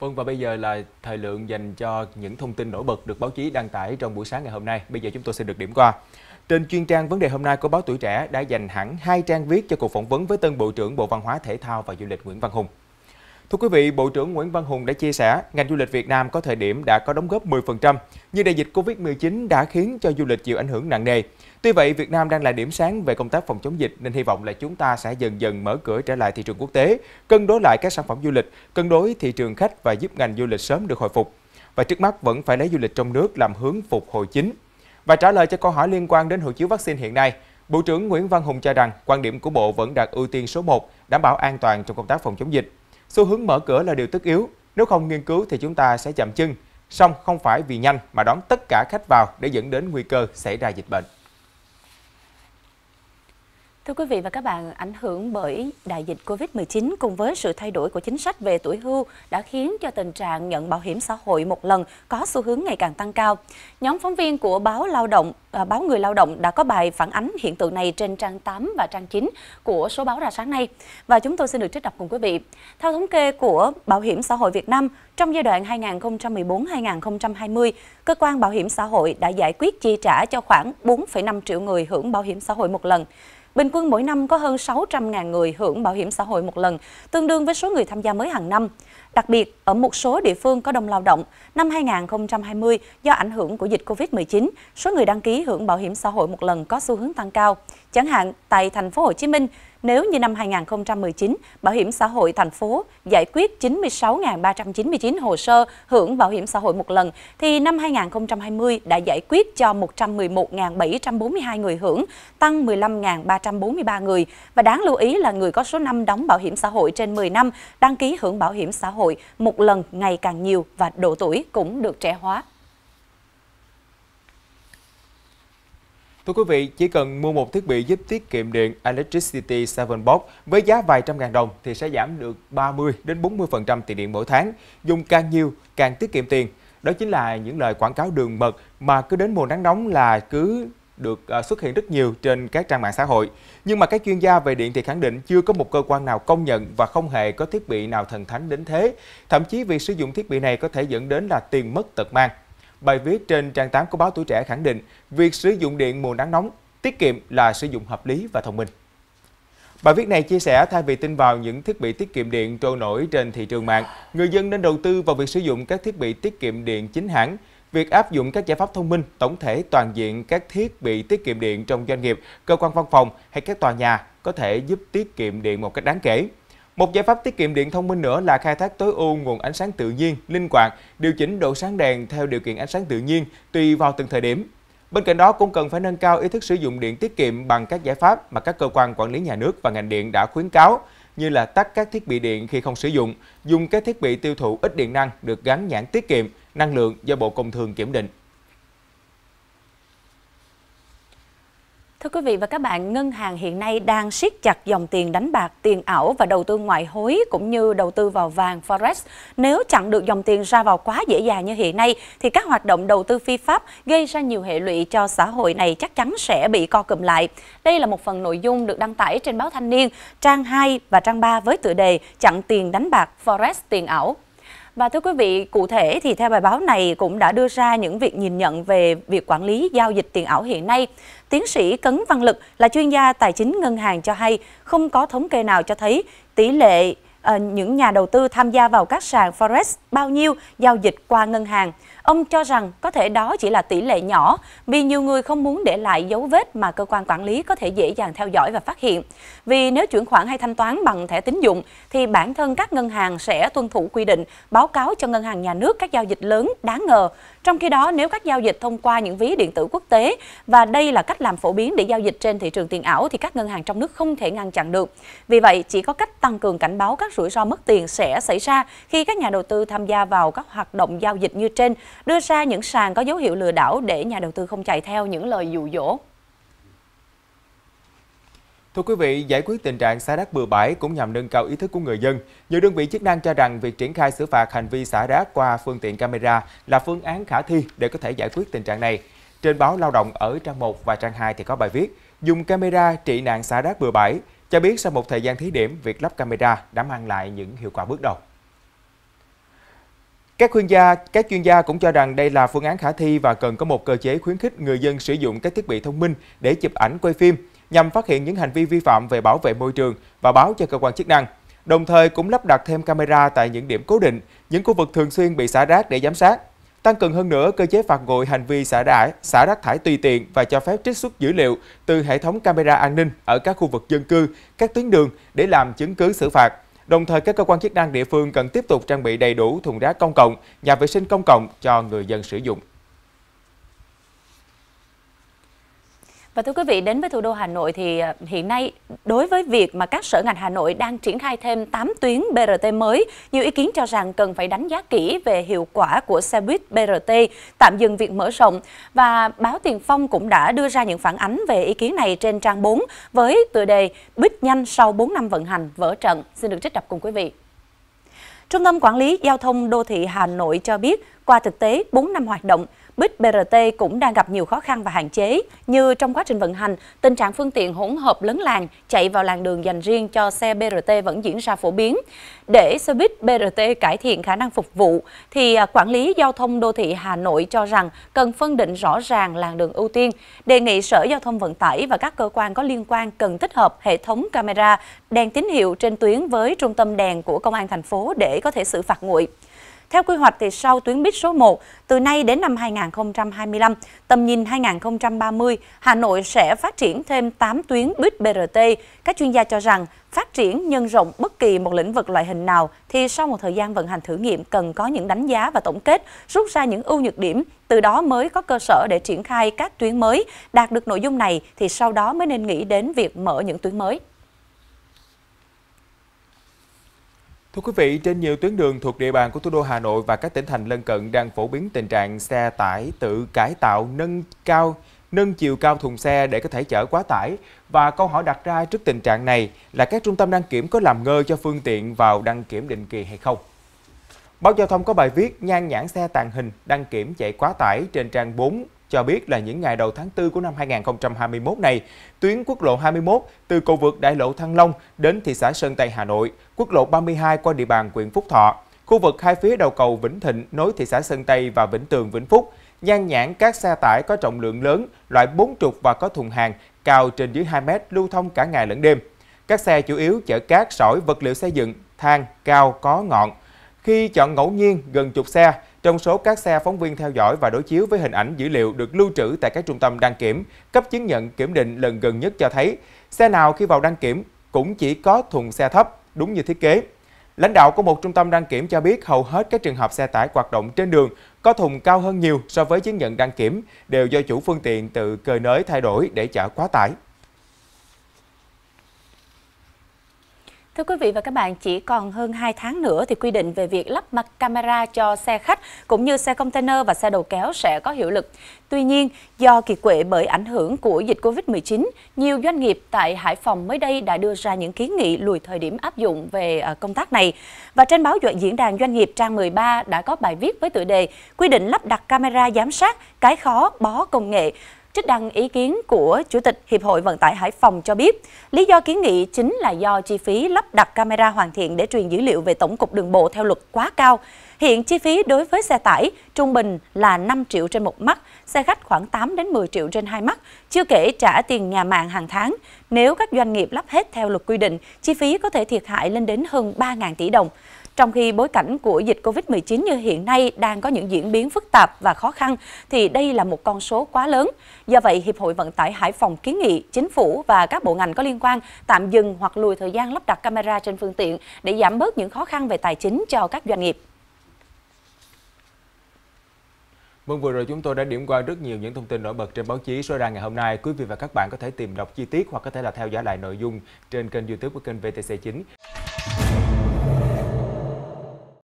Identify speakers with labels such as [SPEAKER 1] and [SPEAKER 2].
[SPEAKER 1] Vâng và bây giờ là thời lượng dành cho những thông tin nổi bật được báo chí đăng tải trong buổi sáng ngày hôm nay. Bây giờ chúng tôi sẽ được điểm qua. Trên chuyên trang vấn đề hôm nay của báo Tuổi Trẻ đã dành hẳn hai trang viết cho cuộc phỏng vấn với tân Bộ trưởng Bộ Văn hóa Thể thao và Du lịch Nguyễn Văn Hùng. Thưa quý vị, Bộ trưởng Nguyễn Văn Hùng đã chia sẻ ngành du lịch Việt Nam có thời điểm đã có đóng góp 10%, nhưng đại dịch Covid-19 đã khiến cho du lịch chịu ảnh hưởng nặng nề. Tuy vậy, Việt Nam đang là điểm sáng về công tác phòng chống dịch nên hy vọng là chúng ta sẽ dần dần mở cửa trở lại thị trường quốc tế, cân đối lại các sản phẩm du lịch, cân đối thị trường khách và giúp ngành du lịch sớm được hồi phục. Và trước mắt vẫn phải lấy du lịch trong nước làm hướng phục hồi chính. Và trả lời cho câu hỏi liên quan đến hộ chiếu vaccine hiện nay, Bộ trưởng Nguyễn Văn Hùng cho rằng quan điểm của Bộ vẫn đạt ưu tiên số 1, đảm bảo an toàn trong công tác phòng chống dịch. Xu hướng mở cửa là điều tất yếu, nếu không nghiên cứu thì chúng ta sẽ chậm chân. Song không phải vì nhanh mà đón tất cả khách vào để dẫn đến nguy cơ xảy ra dịch bệnh.
[SPEAKER 2] Thưa quý vị và các bạn, ảnh hưởng bởi đại dịch Covid-19 cùng với sự thay đổi của chính sách về tuổi hưu đã khiến cho tình trạng nhận bảo hiểm xã hội một lần có xu hướng ngày càng tăng cao. Nhóm phóng viên của báo Lao động, à, báo Người Lao động đã có bài phản ánh hiện tượng này trên trang 8 và trang 9 của số báo ra sáng nay. Và chúng tôi xin được trích đọc cùng quý vị. Theo thống kê của Bảo hiểm xã hội Việt Nam, trong giai đoạn 2014-2020, cơ quan bảo hiểm xã hội đã giải quyết chi trả cho khoảng 4,5 triệu người hưởng bảo hiểm xã hội một lần. Bình quân mỗi năm có hơn 600.000 người hưởng bảo hiểm xã hội một lần, tương đương với số người tham gia mới hàng năm. Đặc biệt, ở một số địa phương có đông lao động, năm 2020 do ảnh hưởng của dịch Covid-19, số người đăng ký hưởng bảo hiểm xã hội một lần có xu hướng tăng cao. Chẳng hạn tại thành phố Hồ Chí Minh, nếu như năm 2019, Bảo hiểm xã hội thành phố giải quyết 96.399 hồ sơ hưởng bảo hiểm xã hội một lần, thì năm 2020 đã giải quyết cho 111.742 người hưởng, tăng 15.343 người. Và đáng lưu ý là người có số năm đóng bảo hiểm xã hội trên 10 năm, đăng ký hưởng bảo hiểm xã hội một lần ngày càng nhiều và độ tuổi cũng được trẻ hóa.
[SPEAKER 1] Thưa quý vị, chỉ cần mua một thiết bị giúp tiết kiệm điện Electricity 7 Box với giá vài trăm ngàn đồng thì sẽ giảm được 30 đến 40% tiền điện mỗi tháng. Dùng càng nhiều càng tiết kiệm tiền. Đó chính là những lời quảng cáo đường mật mà cứ đến mùa nắng nóng là cứ được à, xuất hiện rất nhiều trên các trang mạng xã hội. Nhưng mà các chuyên gia về điện thì khẳng định chưa có một cơ quan nào công nhận và không hề có thiết bị nào thần thánh đến thế. Thậm chí việc sử dụng thiết bị này có thể dẫn đến là tiền mất tật mang. Bài viết trên trang 8 của báo Tuổi Trẻ khẳng định việc sử dụng điện mùa nắng nóng tiết kiệm là sử dụng hợp lý và thông minh. Bài viết này chia sẻ thay vì tin vào những thiết bị tiết kiệm điện trôi nổi trên thị trường mạng, người dân nên đầu tư vào việc sử dụng các thiết bị tiết kiệm điện chính hãng. Việc áp dụng các giải pháp thông minh, tổng thể toàn diện các thiết bị tiết kiệm điện trong doanh nghiệp, cơ quan văn phòng hay các tòa nhà có thể giúp tiết kiệm điện một cách đáng kể. Một giải pháp tiết kiệm điện thông minh nữa là khai thác tối ưu nguồn ánh sáng tự nhiên, linh hoạt, điều chỉnh độ sáng đèn theo điều kiện ánh sáng tự nhiên tùy vào từng thời điểm. Bên cạnh đó cũng cần phải nâng cao ý thức sử dụng điện tiết kiệm bằng các giải pháp mà các cơ quan quản lý nhà nước và ngành điện đã khuyến cáo như là tắt các thiết bị điện khi không sử dụng, dùng các thiết bị tiêu thụ ít điện năng được gắn nhãn tiết kiệm, năng lượng do Bộ Công Thương kiểm định.
[SPEAKER 2] Thưa quý vị và các bạn, ngân hàng hiện nay đang siết chặt dòng tiền đánh bạc, tiền ảo và đầu tư ngoại hối cũng như đầu tư vào vàng forex. Nếu chặn được dòng tiền ra vào quá dễ dàng như hiện nay thì các hoạt động đầu tư phi pháp gây ra nhiều hệ lụy cho xã hội này chắc chắn sẽ bị co cụm lại. Đây là một phần nội dung được đăng tải trên báo Thanh niên, trang 2 và trang 3 với tựa đề Chặn tiền đánh bạc forex tiền ảo và thưa quý vị, cụ thể thì theo bài báo này cũng đã đưa ra những việc nhìn nhận về việc quản lý giao dịch tiền ảo hiện nay. Tiến sĩ Cấn Văn Lực là chuyên gia tài chính ngân hàng cho hay không có thống kê nào cho thấy tỷ lệ ờ, những nhà đầu tư tham gia vào các sàn Forex bao nhiêu giao dịch qua ngân hàng. Ông cho rằng có thể đó chỉ là tỷ lệ nhỏ vì nhiều người không muốn để lại dấu vết mà cơ quan quản lý có thể dễ dàng theo dõi và phát hiện. Vì nếu chuyển khoản hay thanh toán bằng thẻ tín dụng thì bản thân các ngân hàng sẽ tuân thủ quy định báo cáo cho ngân hàng nhà nước các giao dịch lớn đáng ngờ. Trong khi đó, nếu các giao dịch thông qua những ví điện tử quốc tế và đây là cách làm phổ biến để giao dịch trên thị trường tiền ảo thì các ngân hàng trong nước không thể ngăn chặn được. Vì vậy, chỉ có cách tăng cường cảnh báo các rủi ro mất tiền sẽ xảy ra khi các nhà đầu tư tham gia vào các hoạt động giao dịch như trên đưa ra những sàn có dấu hiệu lừa đảo để nhà đầu tư không chạy theo những lời dụ dỗ.
[SPEAKER 1] Thưa quý vị, giải quyết tình trạng xả rác bừa bãi cũng nhằm nâng cao ý thức của người dân. Nhiều đơn vị chức năng cho rằng việc triển khai xử phạt hành vi xả rác qua phương tiện camera là phương án khả thi để có thể giải quyết tình trạng này. Trên báo Lao động ở trang 1 và trang 2 thì có bài viết dùng camera trị nạn xả rác bừa bãi, cho biết sau một thời gian thí điểm, việc lắp camera đã mang lại những hiệu quả bước đầu. Các chuyên gia, các chuyên gia cũng cho rằng đây là phương án khả thi và cần có một cơ chế khuyến khích người dân sử dụng các thiết bị thông minh để chụp ảnh quay phim nhằm phát hiện những hành vi vi phạm về bảo vệ môi trường và báo cho cơ quan chức năng. Đồng thời cũng lắp đặt thêm camera tại những điểm cố định, những khu vực thường xuyên bị xả rác để giám sát. Tăng cường hơn nữa cơ chế phạt nguội hành vi xả rác, xả rác thải tùy tiện và cho phép trích xuất dữ liệu từ hệ thống camera an ninh ở các khu vực dân cư, các tuyến đường để làm chứng cứ xử phạt. Đồng thời, các cơ quan chức năng địa phương cần tiếp tục trang bị đầy đủ thùng rác công cộng, nhà vệ sinh công cộng cho người dân sử dụng.
[SPEAKER 2] Và thưa quý vị, đến với thủ đô Hà Nội thì à, hiện nay đối với việc mà các sở ngành Hà Nội đang triển khai thêm 8 tuyến BRT mới, nhiều ý kiến cho rằng cần phải đánh giá kỹ về hiệu quả của xe buýt BRT, tạm dừng việc mở rộng. Và báo Tiền Phong cũng đã đưa ra những phản ánh về ý kiến này trên trang 4 với tựa đề Buýt nhanh sau 4 năm vận hành vỡ trận. Xin được trích đọc cùng quý vị. Trung tâm Quản lý Giao thông Đô thị Hà Nội cho biết, qua thực tế 4 năm hoạt động, Bích BRT cũng đang gặp nhiều khó khăn và hạn chế, như trong quá trình vận hành, tình trạng phương tiện hỗn hợp lấn làng, chạy vào làn đường dành riêng cho xe BRT vẫn diễn ra phổ biến. Để xe buýt BRT cải thiện khả năng phục vụ, thì à, quản lý giao thông đô thị Hà Nội cho rằng cần phân định rõ ràng làn đường ưu tiên, đề nghị Sở Giao thông Vận tải và các cơ quan có liên quan cần tích hợp hệ thống camera, đèn tín hiệu trên tuyến với trung tâm đèn của Công an thành phố để có thể xử phạt nguội. Theo quy hoạch thì sau tuyến buýt số 1, từ nay đến năm 2025, tầm nhìn 2030, Hà Nội sẽ phát triển thêm 8 tuyến buýt BRT. Các chuyên gia cho rằng phát triển nhân rộng bất kỳ một lĩnh vực loại hình nào thì sau một thời gian vận hành thử nghiệm cần có những đánh giá và tổng kết, rút ra những ưu nhược điểm, từ đó mới có cơ sở để triển khai các tuyến mới. Đạt được nội dung này thì sau đó mới nên nghĩ đến việc mở những tuyến mới.
[SPEAKER 1] Thưa quý vị, trên nhiều tuyến đường thuộc địa bàn của thủ đô Hà Nội và các tỉnh thành lân cận đang phổ biến tình trạng xe tải tự cải tạo nâng cao nâng chiều cao thùng xe để có thể chở quá tải và câu hỏi đặt ra trước tình trạng này là các trung tâm đăng kiểm có làm ngơ cho phương tiện vào đăng kiểm định kỳ hay không. Báo Giao thông có bài viết nhan nhãn xe tàn hình đăng kiểm chạy quá tải trên trang 4 cho biết là những ngày đầu tháng 4 của năm 2021 này, tuyến quốc lộ 21 từ cầu vượt đại lộ Thăng Long đến thị xã Sơn Tây Hà Nội, quốc lộ 32 qua địa bàn huyện Phúc Thọ, khu vực hai phía đầu cầu Vĩnh Thịnh nối thị xã Sơn Tây và Vĩnh Tường Vĩnh Phúc, nhan nhãn các xe tải có trọng lượng lớn, loại 4 trục và có thùng hàng cao trên dưới 2 mét lưu thông cả ngày lẫn đêm. Các xe chủ yếu chở cát, sỏi, vật liệu xây dựng, than, cao, có ngọn. Khi chọn ngẫu nhiên gần chục xe, trong số các xe phóng viên theo dõi và đối chiếu với hình ảnh dữ liệu được lưu trữ tại các trung tâm đăng kiểm, cấp chứng nhận kiểm định lần gần nhất cho thấy, xe nào khi vào đăng kiểm cũng chỉ có thùng xe thấp, đúng như thiết kế. Lãnh đạo của một trung tâm đăng kiểm cho biết hầu hết các trường hợp xe tải hoạt động trên đường có thùng cao hơn nhiều so với chứng nhận đăng kiểm đều do chủ phương tiện tự cơi nới thay đổi để chở quá tải.
[SPEAKER 2] Thưa quý vị và các bạn, chỉ còn hơn 2 tháng nữa thì quy định về việc lắp mặt camera cho xe khách cũng như xe container và xe đầu kéo sẽ có hiệu lực. Tuy nhiên, do kiệt quệ bởi ảnh hưởng của dịch Covid-19, nhiều doanh nghiệp tại Hải Phòng mới đây đã đưa ra những kiến nghị lùi thời điểm áp dụng về à, công tác này. Và trên báo diễn đàn doanh nghiệp trang 13 đã có bài viết với tựa đề Quy định lắp đặt camera giám sát, cái khó bó công nghệ Trích đăng ý kiến của Chủ tịch Hiệp hội Vận tải Hải Phòng cho biết, lý do kiến nghị chính là do chi phí lắp đặt camera hoàn thiện để truyền dữ liệu về Tổng cục Đường bộ theo luật quá cao. Hiện chi phí đối với xe tải trung bình là 5 triệu trên một mắt, xe khách khoảng 8 đến 10 triệu trên hai mắt, chưa kể trả tiền nhà mạng hàng tháng. Nếu các doanh nghiệp lắp hết theo luật quy định, chi phí có thể thiệt hại lên đến hơn 3.000 tỷ đồng. Trong khi bối cảnh của dịch Covid-19 như hiện nay đang có những diễn biến phức tạp và khó khăn, thì đây là một con số quá lớn. Do vậy, Hiệp hội Vận tải Hải Phòng kiến nghị chính phủ và các bộ ngành có liên quan tạm dừng hoặc lùi thời gian lắp đặt camera trên phương tiện để giảm bớt những khó khăn về tài chính cho các doanh nghiệp.
[SPEAKER 1] Vâng, vừa rồi chúng tôi đã điểm qua rất nhiều những thông tin nổi bật trên báo chí số ra ngày hôm nay. Quý vị và các bạn có thể tìm đọc chi tiết hoặc có thể là theo dõi lại nội dung trên kênh youtube của kênh VTC9.